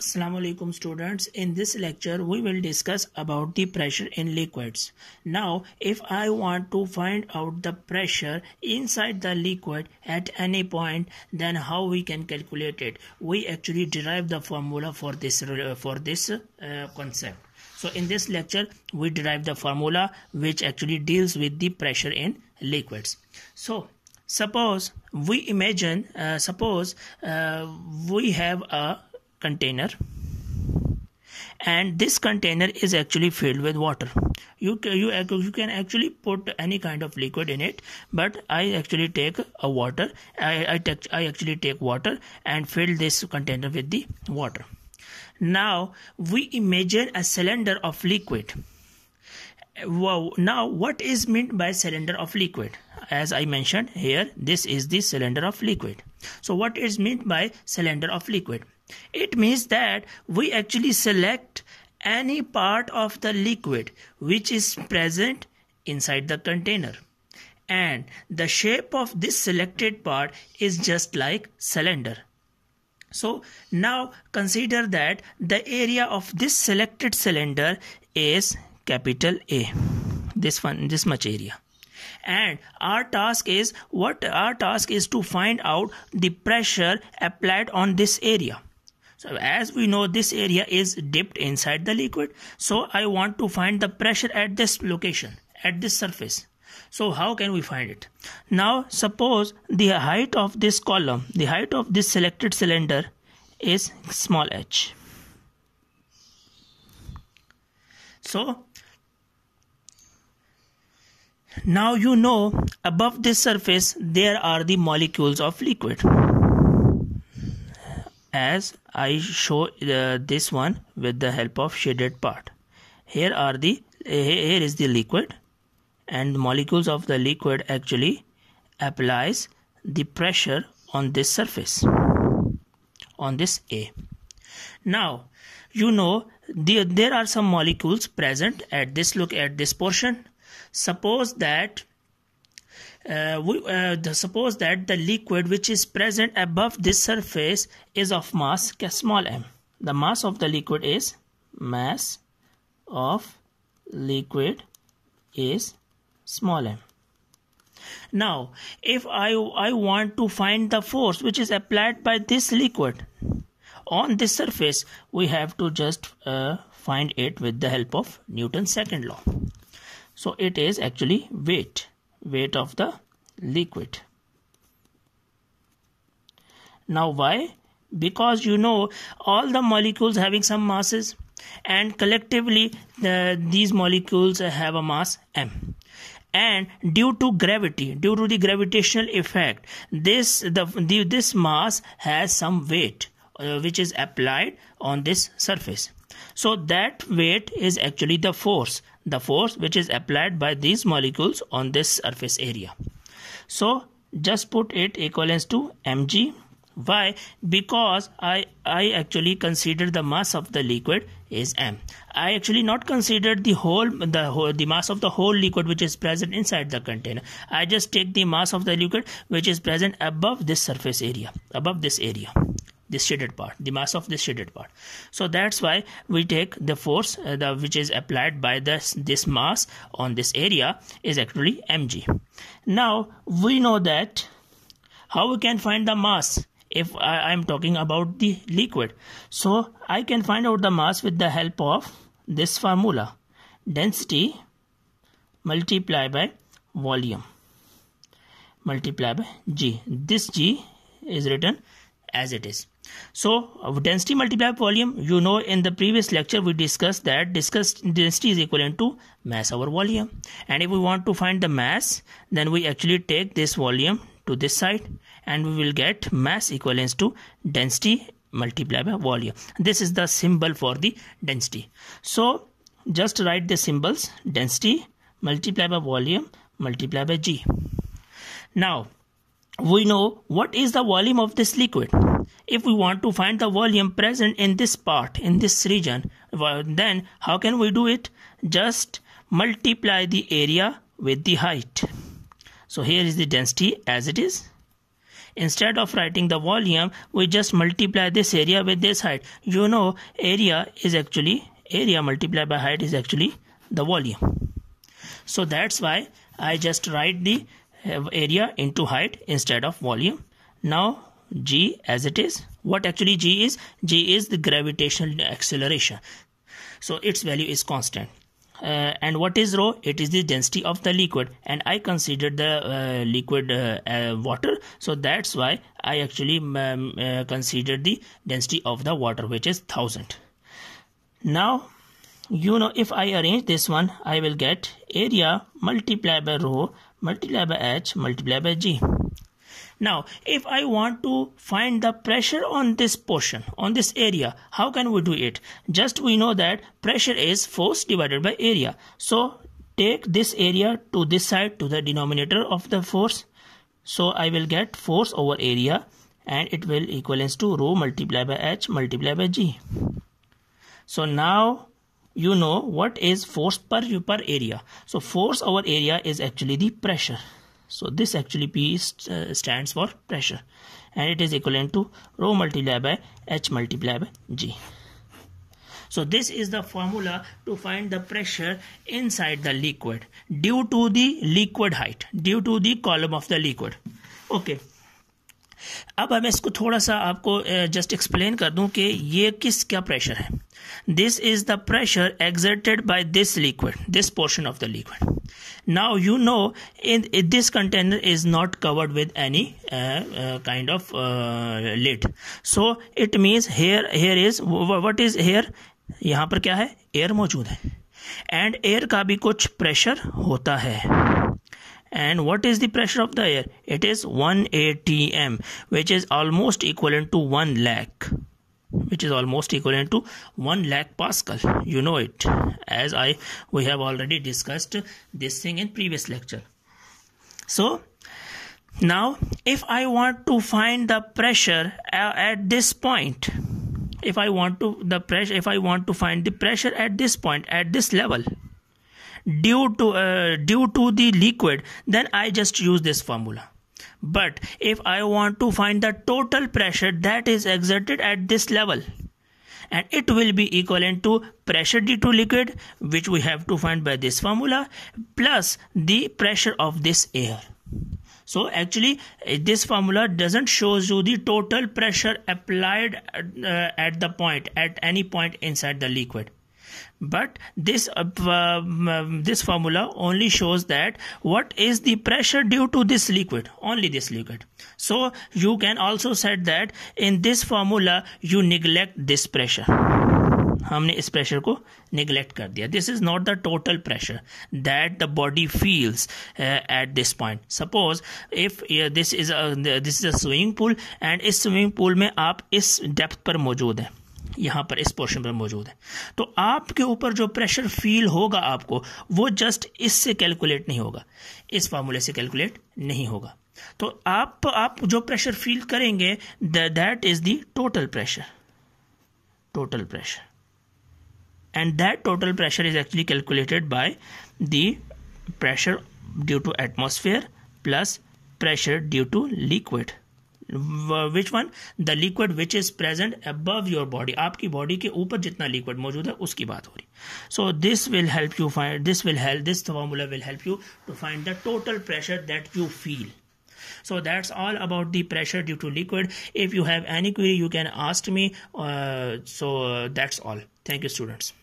Assalamu alaikum students in this lecture we will discuss about the pressure in liquids now if I want to find out the pressure inside the liquid at any point then how we can calculate it we actually derive the formula for this uh, for this uh, concept so in this lecture we derive the formula which actually deals with the pressure in liquids so suppose we imagine uh, suppose uh, we have a container and this container is actually filled with water you can, you, you can actually put any kind of liquid in it but i actually take a water i I, take, I actually take water and fill this container with the water now we imagine a cylinder of liquid wow now what is meant by cylinder of liquid as i mentioned here this is the cylinder of liquid so what is meant by cylinder of liquid it means that we actually select any part of the liquid which is present inside the container and the shape of this selected part is just like cylinder. So now consider that the area of this selected cylinder is capital A this one this much area and our task is what our task is to find out the pressure applied on this area so as we know this area is dipped inside the liquid. So I want to find the pressure at this location, at this surface. So how can we find it? Now suppose the height of this column, the height of this selected cylinder is small h. So now you know above this surface there are the molecules of liquid as I show uh, this one with the help of shaded part. Here are the here is the liquid and molecules of the liquid actually applies the pressure on this surface on this A. Now you know the, there are some molecules present at this look at this portion. Suppose that uh, we, uh, the, suppose that the liquid which is present above this surface is of mass small m the mass of the liquid is mass of liquid is small m now if i i want to find the force which is applied by this liquid on this surface we have to just uh, find it with the help of newton's second law so it is actually weight weight of the liquid. Now why? Because you know all the molecules having some masses and collectively uh, these molecules have a mass m and due to gravity due to the gravitational effect this the, the this mass has some weight uh, which is applied on this surface so that weight is actually the force the force which is applied by these molecules on this surface area. So just put it equivalence to mg. Why? Because I, I actually consider the mass of the liquid is m. I actually not considered the whole the whole the mass of the whole liquid which is present inside the container. I just take the mass of the liquid which is present above this surface area, above this area. The shaded part the mass of the shaded part so that's why we take the force uh, the, which is applied by this this mass on this area is actually mg now we know that how we can find the mass if I am talking about the liquid so I can find out the mass with the help of this formula density multiply by volume multiply by g this g is written as it is so uh, density multiplied by volume, you know in the previous lecture we discussed that discussed density is equivalent to mass over volume. And if we want to find the mass, then we actually take this volume to this side and we will get mass equivalence to density multiplied by volume. This is the symbol for the density. So just write the symbols density multiplied by volume multiplied by g. Now we know what is the volume of this liquid if we want to find the volume present in this part in this region well, then how can we do it just multiply the area with the height so here is the density as it is instead of writing the volume we just multiply this area with this height you know area is actually area multiplied by height is actually the volume so that's why I just write the uh, area into height instead of volume now g as it is what actually g is g is the gravitational acceleration so its value is constant uh, and what is rho it is the density of the liquid and i considered the uh, liquid uh, uh water so that's why i actually um, um uh, considered the density of the water which is 1000 now you know if i arrange this one i will get area multiplied by rho multiplied by h multiplied by g now, if I want to find the pressure on this portion, on this area, how can we do it? Just we know that pressure is force divided by area. So, take this area to this side to the denominator of the force. So, I will get force over area and it will equivalence to rho multiplied by h multiplied by g. So, now you know what is force per, per area. So, force over area is actually the pressure so this actually p uh, stands for pressure and it is equivalent to rho multiplied by h multiplied by g so this is the formula to find the pressure inside the liquid due to the liquid height, due to the column of the liquid. Okay, अब मैं इसको थोड़ा सा आपको just explain कर दूं कि ये किस क्या प्रेशर है this is the pressure exerted by this liquid this portion of the liquid now you know in this container is not covered with any kind of lid so it means here here is what is here यहाँ पर क्या है air मौजूद है and air का भी कुछ pressure होता है and what is the pressure of the air it is 1 atm which is almost equivalent to 1 lakh which is almost equivalent to 1 lakh pascal you know it as i we have already discussed this thing in previous lecture so now if i want to find the pressure uh, at this point if i want to the pressure if i want to find the pressure at this point at this level due to uh, due to the liquid then i just use this formula but if i want to find the total pressure that is exerted at this level and it will be equivalent to pressure due to liquid which we have to find by this formula plus the pressure of this air so actually eh, this formula doesn't shows you the total pressure applied uh, at the point at any point inside the liquid but this uh, um, this formula only shows that what is the pressure due to this liquid only this liquid so you can also said that in this formula you neglect this pressure हमने इस pressure को neglect कर दिया this is not the total pressure that the body feels at this point suppose if this is this is a swimming pool and इस swimming pool में आप इस depth पर मौजूद हैं यहां पर इस पोर्शन पर मौजूद है तो आपके ऊपर जो प्रेशर फील होगा आपको वो जस्ट इससे कैलकुलेट नहीं होगा इस फॉर्मूले से कैलकुलेट नहीं होगा तो आप आप जो प्रेशर फील करेंगे that is the total pressure total pressure and that total pressure is actually calculated by the pressure due to atmosphere plus pressure due to liquid which one the liquid which is present above your body आपकी body के ऊपर जितना liquid मौजूद है उसकी बात हो रही so this will help you find this will help this formula will help you to find the total pressure that you feel so that's all about the pressure due to liquid if you have any query you can ask me uh, so uh, that's all thank you students